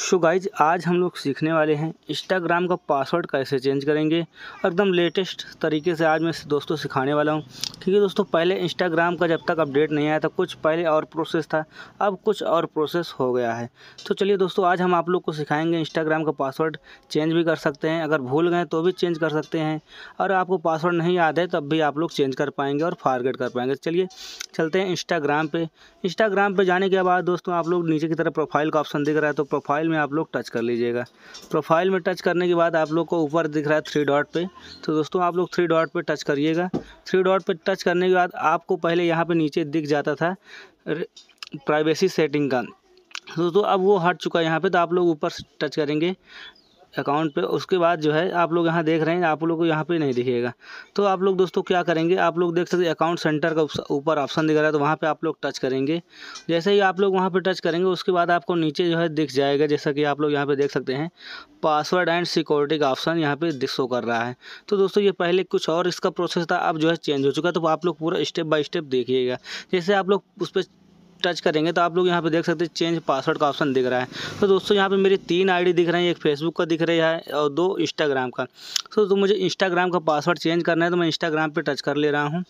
सो so guys आज हम लोग सीखने वाले हैं इंस्टाग्राम का पासवर्ड कैसे चेंज करेंगे और एकदम लेटेस्ट तरीके से आज मैं दोस्तों सिखाने वाला हूं क्योंकि दोस्तों पहले इंस्टाग्राम का जब तक अपडेट नहीं आया था कुछ पहले और प्रोसेस था अब कुछ और प्रोसेस हो गया है तो चलिए दोस्तों आज हम आप लोग को सिखाएंगे इंस्टाग्राम का पासवर्ड चेंज भी कर सकते हैं अगर भूल गए तो भी चेंज कर सकते हैं और आपको पासवर्ड नहीं याद है तब भी आप लोग चेंज कर पाएंगे और फारगेट कर पाएंगे चलिए चलते हैं इंस्टाग्राम पर इंस्टाग्राम पर जाने के बाद दोस्तों आप लोग नीचे की तरफ प्रोफाइल का ऑप्शन दिख रहा है तो प्रोफाइल प्रोफाइल में आप लोग टच कर लीजिएगा प्रोफाइल में टच करने के बाद आप लोग को ऊपर दिख रहा है थ्री डॉट पे तो दोस्तों आप लोग थ्री डॉट पे टच करिएगा थ्री डॉट पे टच करने के बाद आपको पहले यहाँ पे नीचे दिख जाता था प्राइवेसी सेटिंग का दोस्तों अब वो हट चुका है यहाँ पर तो आप लोग ऊपर टच करेंगे अकाउंट पे उसके बाद जो है आप लोग यहाँ देख रहे हैं आप लोग को यहाँ पे नहीं दिखेगा तो आप लोग दोस्तों क्या करेंगे आप लोग देख सकते हैं अकाउंट सेंटर का ऊपर ऑप्शन दिख रहा है तो वहाँ पे आप लोग टच करेंगे जैसे ही आप लोग वहाँ पे टच करेंगे उसके बाद आपको नीचे जो है दिख जाएगा जैसा कि आप लोग यहाँ पर देख सकते हैं पासवर्ड एंड सिक्योरिटी का ऑप्शन यहाँ पर शो कर रहा है तो दोस्तों ये पहले कुछ और इसका प्रोसेस था अब जो है चेंज हो चुका है तो आप लोग पूरा स्टेप बाई स्टेप देखिएगा जैसे आप लोग उस पर टच करेंगे तो आप लोग यहाँ पे देख सकते हैं चेंज पासवर्ड का ऑप्शन दिख रहा है तो दोस्तों यहाँ पे मेरी तीन आईडी दिख रही है एक फेसबुक का दिख रहा है और दो इंस्टाग्राम का तो, तो मुझे इंस्टाग्राम का पासवर्ड चेंज करना है तो मैं इंस्टाग्राम पर टच कर ले रहा हूँ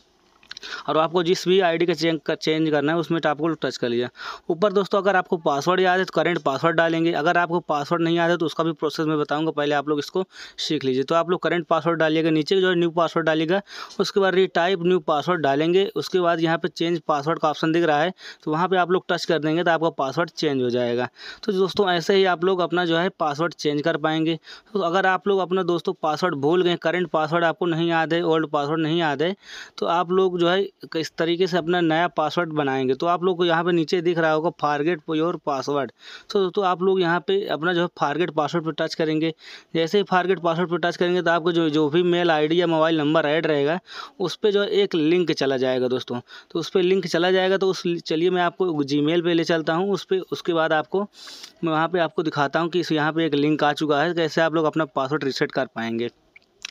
और आपको जिस भी आईडी का चेंज चेंज करना है उसमें आपको टच कर लिया ऊपर दोस्तों अगर आपको पासवर्ड याद है तो करेंट पासवर्ड डालेंगे अगर आपको पासवर्ड नहीं याद है तो उसका भी प्रोसेस मैं बताऊँगा पहले आप लोग इसको सीख लीजिए तो आप लोग करेंट पासवर्ड डालिएगा नीचे जो है न्यू पासवर्ड डालिएगा उसके बाद रिटाइप न्यू पासवर्ड डालेंगे उसके बाद यहाँ पर चेंज पासवर्ड का ऑप्शन दिख रहा है तो वहाँ पर आप लोग टच कर देंगे तो आपका पासवर्ड चेंज हो जाएगा तो दोस्तों ऐसे ही आप लोग अपना जो है पासवर्ड चेंज कर पाएंगे तो अगर आप लोग अपना दोस्तों पासवर्ड भूल गए करंट पासवर्ड आपको नहीं याद है ओल्ड पासवर्ड नहीं याद है तो आप लोग जो है इस तरीके से अपना नया पासवर्ड बनाएंगे तो आप लोग को यहाँ पे नीचे दिख रहा होगा फारगेट योर पासवर्ड सो तो आप लोग यहाँ पे अपना जो है फारगेट पासवर्ड पर टच करेंगे जैसे ही फारगेट पासवर्ड पर टच करेंगे तो आपको जो जो भी मेल आई या मोबाइल नंबर ऐड रहेगा उस पर जो है एक लिंक चला जाएगा दोस्तों तो उस पर लिंक चला जाएगा तो उस चलिए मैं आपको जी मेल ले चलता हूँ उस पर उसके बाद आपको मैं वहाँ पर आपको दिखाता हूँ कि इस यहाँ पर एक लिंक आ चुका है कैसे आप लोग अपना पासवर्ड रिसेट कर पाएंगे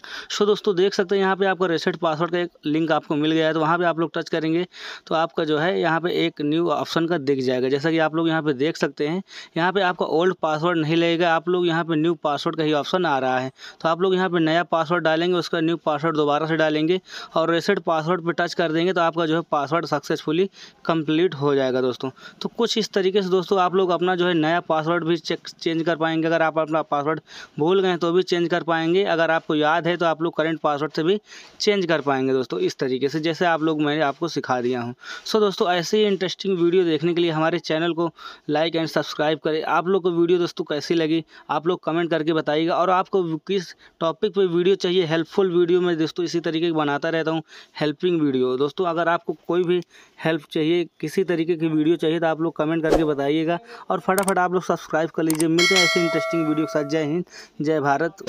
सो so, दोस्तों देख सकते हैं यहाँ पे आपका रेसेट पासवर्ड का एक लिंक आपको मिल गया है तो वहाँ पे आप लोग टच करेंगे तो आपका जो है यहाँ पे एक न्यू ऑप्शन का दिख जाएगा जैसा कि आप लोग यहाँ पे देख सकते हैं यहाँ पे आपका ओल्ड पासवर्ड नहीं लगेगा आप लोग यहाँ पे न्यू पासवर्ड का ही ऑप्शन आ रहा है तो आप लोग यहाँ पर नया पासवर्ड डालेंगे उसका न्यू पासवर्ड दोबारा से डालेंगे और रेसेट पासवर्ड पर टच कर देंगे तो आपका जो है पासवर्ड सक्सेसफुली कम्प्लीट हो जाएगा दोस्तों तो कुछ इस तरीके से दोस्तों आप लोग अपना जो है नया पासवर्ड भी चेक चेंज कर पाएंगे अगर आप अपना पासवर्ड भूल गए तो भी चेंज कर पाएंगे अगर आपको याद है तो आप लोग करंट पासवर्ड से भी चेंज कर पाएंगे दोस्तों इस तरीके से जैसे आप लोग मैंने आपको सिखा दिया हूँ सो दोस्तों ऐसे ही इंटरेस्टिंग वीडियो देखने के लिए हमारे चैनल को लाइक एंड सब्सक्राइब करें आप लोग को वीडियो दोस्तों कैसी लगी आप लोग कमेंट करके बताइएगा और आपको किस टॉपिक पर वीडियो चाहिए हेल्पफुल वीडियो मैं दोस्तों इसी तरीके की बनाता रहता हूँ हेल्पिंग वीडियो दोस्तों अगर आपको कोई भी हेल्प चाहिए किसी तरीके की वीडियो चाहिए तो आप लोग कमेंट करके बताइएगा और फटाफट आप लोग सब्सक्राइब कर लीजिए मिलते हैं ऐसे इंटरेस्टिंग वीडियो के साथ जय हिंद जय भारत